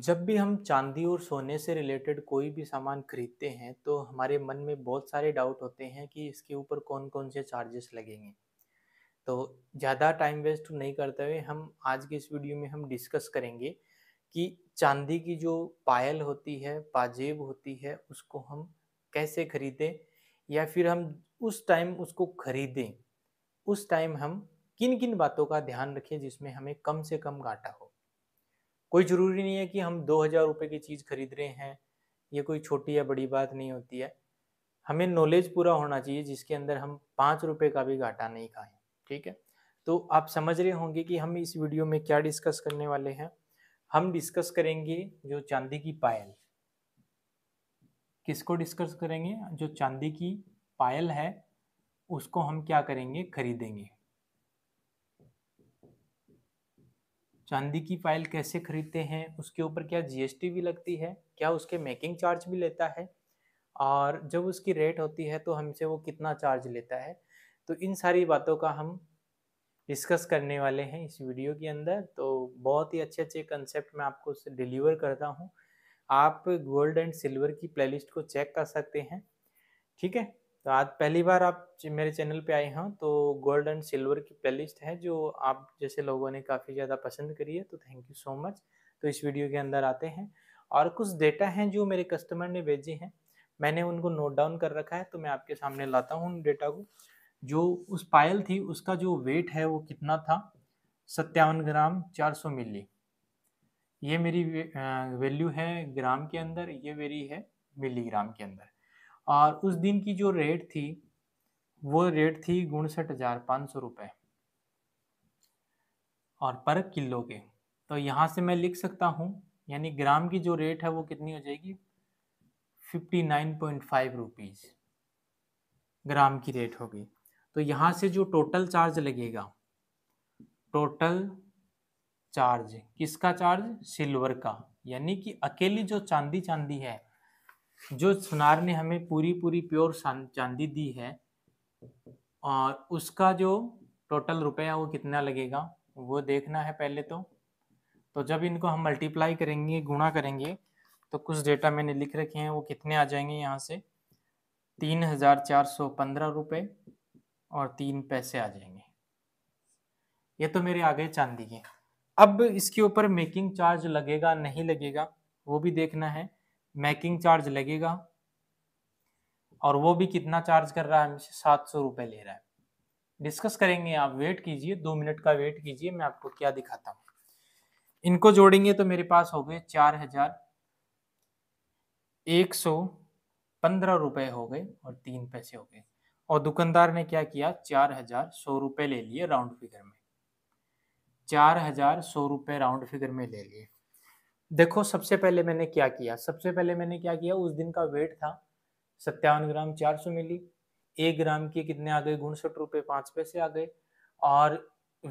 जब भी हम चांदी और सोने से रिलेटेड कोई भी सामान खरीदते हैं तो हमारे मन में बहुत सारे डाउट होते हैं कि इसके ऊपर कौन कौन से चार्जेस लगेंगे तो ज़्यादा टाइम वेस्ट नहीं करते हुए हम आज के इस वीडियो में हम डिस्कस करेंगे कि चांदी की जो पायल होती है पाजेब होती है उसको हम कैसे खरीदें या फिर हम उस टाइम उसको खरीदें उस टाइम हम किन किन बातों का ध्यान रखें जिसमें हमें कम से कम घाटा हो कोई ज़रूरी नहीं है कि हम दो हज़ार रुपये की चीज़ खरीद रहे हैं ये कोई छोटी या बड़ी बात नहीं होती है हमें नॉलेज पूरा होना चाहिए जिसके अंदर हम पाँच रुपये का भी घाटा नहीं खाएं ठीक है तो आप समझ रहे होंगे कि हम इस वीडियो में क्या डिस्कस करने वाले हैं हम डिस्कस करेंगे जो चांदी की पायल किसको डिस्कस करेंगे जो चांदी की पायल है उसको हम क्या करेंगे खरीदेंगे चांदी की फाइल कैसे खरीदते हैं उसके ऊपर क्या जीएसटी भी लगती है क्या उसके मेकिंग चार्ज भी लेता है और जब उसकी रेट होती है तो हमसे वो कितना चार्ज लेता है तो इन सारी बातों का हम डिस्कस करने वाले हैं इस वीडियो के अंदर तो बहुत ही अच्छे अच्छे कंसेप्ट मैं आपको डिलीवर करता हूँ आप गोल्ड एंड सिल्वर की प्लेलिस्ट को चेक कर सकते हैं ठीक है तो आज पहली बार आप मेरे चैनल पे आए हैं तो गोल्ड एंड सिल्वर की प्लेलिस्ट है जो आप जैसे लोगों ने काफ़ी ज़्यादा पसंद करी है तो थैंक यू सो मच तो इस वीडियो के अंदर आते हैं और कुछ डेटा हैं जो मेरे कस्टमर ने भेजे हैं मैंने उनको नोट डाउन कर रखा है तो मैं आपके सामने लाता हूँ उन डेटा को जो उस पायल थी उसका जो वेट है वो कितना था सत्तावन ग्राम चार सौ मिली ये मेरी वैल्यू है ग्राम के अंदर ये मेरी है मिलीग्राम के अंदर और उस दिन की जो रेट थी वो रेट थी उनसठ हज़ार पाँच सौ रुपये और पर किलो के तो यहाँ से मैं लिख सकता हूँ यानी ग्राम की जो रेट है वो कितनी हो जाएगी fifty nine point five rupees gram की रेट होगी तो यहाँ से जो टोटल चार्ज लगेगा टोटल चार्ज किसका चार्ज सिल्वर का यानी कि अकेली जो चांदी चांदी है जो सुनार ने हमें पूरी पूरी प्योर चांदी दी है और उसका जो टोटल रुपया वो कितना लगेगा वो देखना है पहले तो तो जब इनको हम मल्टीप्लाई करेंगे गुणा करेंगे तो कुछ डेटा मैंने लिख रखे हैं वो कितने आ जाएंगे यहाँ से तीन हज़ार चार सौ पंद्रह रुपये और तीन पैसे आ जाएंगे ये तो मेरे आ गए चांदी के अब इसके ऊपर मेकिंग चार्ज लगेगा नहीं लगेगा वो भी देखना है मैकिंग चार्ज लगेगा और वो भी कितना चार्ज कर रहा है सात सौ रुपये ले रहा है डिस्कस करेंगे आप वेट कीजिए दो मिनट का वेट कीजिए मैं आपको क्या दिखाता हूँ इनको जोड़ेंगे तो मेरे पास हो गए चार हजार एक सौ पंद्रह रुपये हो गए और तीन पैसे हो गए और दुकानदार ने क्या किया चार हजार सौ रुपये ले लिए राउंड फिगर में चार हजार सौ रुपये राउंड फिगर में ले लिए देखो सबसे पहले मैंने क्या किया सबसे पहले मैंने क्या किया उस दिन का वेट था सत्तावन ग्राम चार सौ मिली एक ग्राम के कितने आ गए उनसठ रुपये पाँच पैसे आ गए और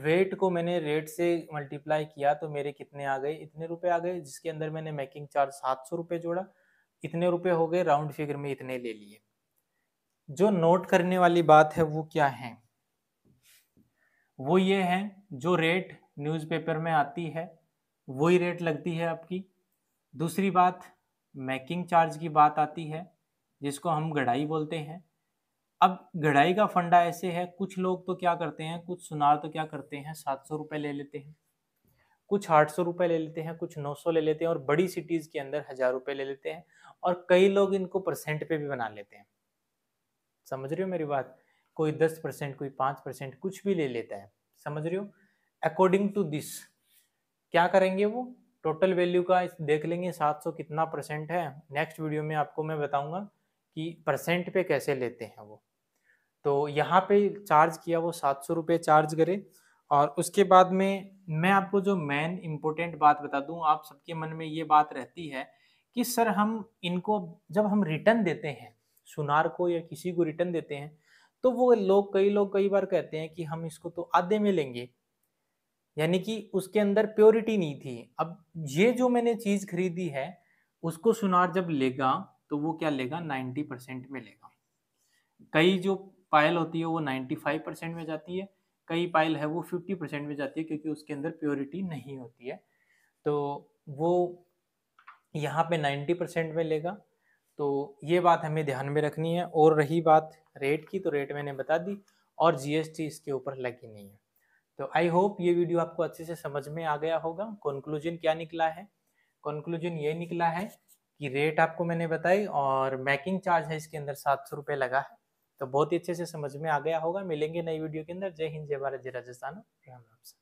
वेट को मैंने रेट से मल्टीप्लाई किया तो मेरे कितने आ गए इतने रुपए आ गए जिसके अंदर मैंने मेकिंग चार्ज सात सौ रुपये जोड़ा इतने रुपए हो गए राउंड फिगर में इतने ले लिए जो नोट करने वाली बात है वो क्या है वो ये है जो रेट न्यूज़पेपर में आती है वही रेट लगती है आपकी दूसरी बात मैकिंग चार्ज की बात आती है जिसको हम गढ़ाई बोलते हैं अब गढ़ाई का फंडा ऐसे है कुछ लोग तो क्या करते हैं कुछ सुनार तो क्या करते हैं सात सौ रुपये ले लेते हैं कुछ आठ सौ रुपये ले लेते हैं कुछ नौ सौ ले लेते हैं और बड़ी सिटीज़ के अंदर हज़ार रुपये ले लेते हैं और कई लोग इनको परसेंट पे भी बना लेते हैं समझ रहे हो मेरी बात कोई दस परसेंट कोई पाँच परसेंट कुछ भी ले लेता है समझ रहे हो अकॉर्डिंग टू दिस क्या करेंगे वो टोटल वैल्यू का देख लेंगे 700 कितना परसेंट है नेक्स्ट वीडियो में आपको मैं बताऊंगा कि परसेंट पे कैसे लेते हैं वो तो यहाँ पे चार्ज किया वो सात सौ रुपये चार्ज करे और उसके बाद में मैं आपको जो मेन इम्पोर्टेंट बात बता दूँ आप सबके मन में ये बात रहती है कि सर हम इनको जब हम रिटर्न देते हैं सुनार को या किसी को रिटर्न देते हैं तो वो लोग कई लोग कई बार कहते हैं कि हम इसको तो आधे में लेंगे यानी कि उसके अंदर प्योरिटी नहीं थी अब ये जो मैंने चीज़ खरीदी है उसको सुनार जब लेगा तो वो क्या लेगा नाइन्टी परसेंट में लेगा कई जो पायल होती है वो नाइन्टी फाइव परसेंट में जाती है कई पायल है वो फिफ्टी परसेंट में जाती है क्योंकि उसके अंदर प्योरिटी नहीं होती है तो वो यहाँ पे नाइन्टी परसेंट में लेगा तो ये बात हमें ध्यान में रखनी है और रही बात रेट की तो रेट मैंने बता दी और जीएसटी इसके ऊपर लगी नहीं है तो आई होप ये वीडियो आपको अच्छे से समझ में आ गया होगा कंक्लूजन क्या निकला है कंक्लूजन ये निकला है कि रेट आपको मैंने बताई और मैकिंग चार्ज है इसके अंदर सात सौ रुपये लगा है तो बहुत ही अच्छे से समझ में आ गया होगा मिलेंगे नई वीडियो के अंदर जय हिंद जय भारत जय राजस्थान जय हम आपसे